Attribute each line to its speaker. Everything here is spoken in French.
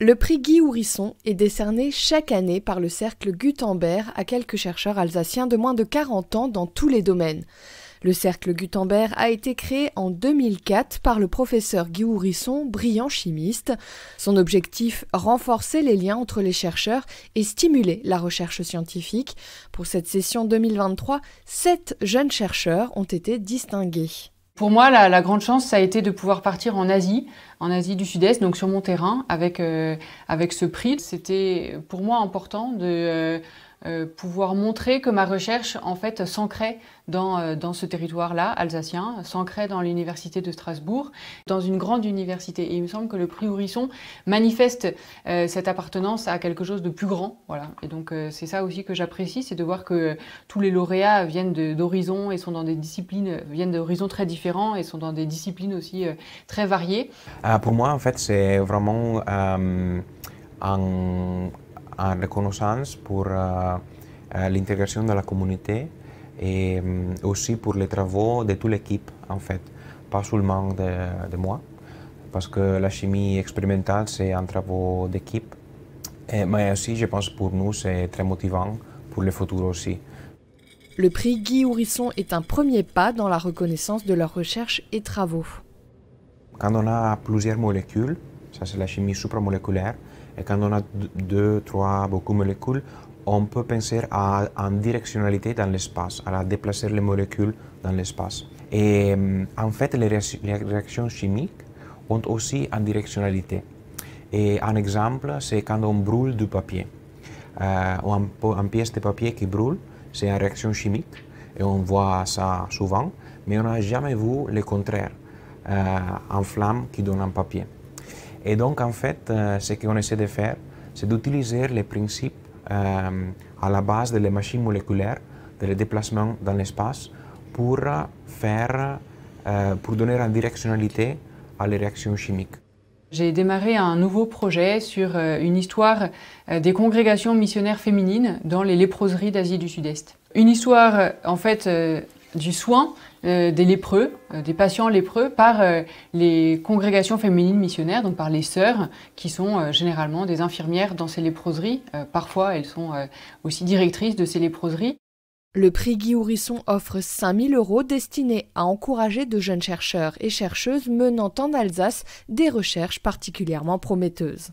Speaker 1: Le prix Guy Hourisson est décerné
Speaker 2: chaque année par le cercle Gutenberg à quelques chercheurs alsaciens de moins de 40 ans dans tous les domaines. Le cercle Gutenberg a été créé en 2004 par le professeur Guy Hourisson, brillant chimiste. Son objectif, renforcer les liens entre les chercheurs et stimuler la recherche scientifique. Pour cette session 2023, sept
Speaker 1: jeunes chercheurs ont été distingués. Pour moi, la, grande chance, ça a été de pouvoir partir en Asie, en Asie du Sud-Est, donc sur mon terrain, avec, euh, avec ce prix. C'était pour moi important de, euh, euh, pouvoir montrer que ma recherche en fait s'ancrait euh, dans, ce territoire-là, alsacien, s'ancrait dans l'université de Strasbourg, dans une grande université. Et il me semble que le prix horizon manifeste euh, cette appartenance à quelque chose de plus grand. Voilà. Et donc c'est ça aussi que j'apprécie, c'est de voir que tous les lauréats viennent d'horizons et sont dans des disciplines, viennent d'horizons très différents et sont dans des disciplines aussi très variées.
Speaker 3: Ah, pour moi, en fait, c'est vraiment un en reconnaissance pour euh, euh, l'intégration de la communauté et euh, aussi pour les travaux de toute l'équipe, en fait, pas seulement de, de, moi, parce que la chimie expérimentale, c'est un travail d'équipe, mais aussi, je pense, pour nous, c'est très motivant pour le futur aussi.
Speaker 2: Le prix Guy Hourisson est un premier pas dans la reconnaissance de leurs recherches et travaux.
Speaker 3: Quand on a plusieurs molécules, ça c'est la chimie supramoléculaire, et quand on a deux, trois, beaucoup de molécules, on peut penser à une directionnalité dans l'espace, à déplacer les molécules dans l'espace. Et mm, en fait, les, réactions chimiques ont aussi une directionnalité. Et un exemple, c'est quand on brûle du papier. Euh, une un pièce de papier qui brûle, c'est une réaction chimique, et on voit ça souvent, mais on n'a jamais vu le contraire, une euh, flamme qui donne un papier. Et donc, en fait, euh, ce qu'on essaie de faire, c'est d'utiliser les principes euh, à la base des machines moléculaires, des déplacements dans l'espace, pour faire, euh, pour donner une directionnalité à les réactions chimiques.
Speaker 1: J'ai démarré un nouveau projet sur une histoire des congrégations missionnaires féminines dans les léproseries d'Asie du Sud-Est. Une histoire en fait du soin euh, des lépreux, euh, des patients lépreux, par euh, les congrégations féminines missionnaires, donc par les sœurs, qui sont généralement des infirmières dans ces léproseries. parfois, elles sont aussi directrices de ces léproseries. Le prix Guy Hourisson offre
Speaker 2: 5000 euros destinés à encourager de jeunes chercheurs et chercheuses menant en Alsace
Speaker 1: des recherches particulièrement prometteuses.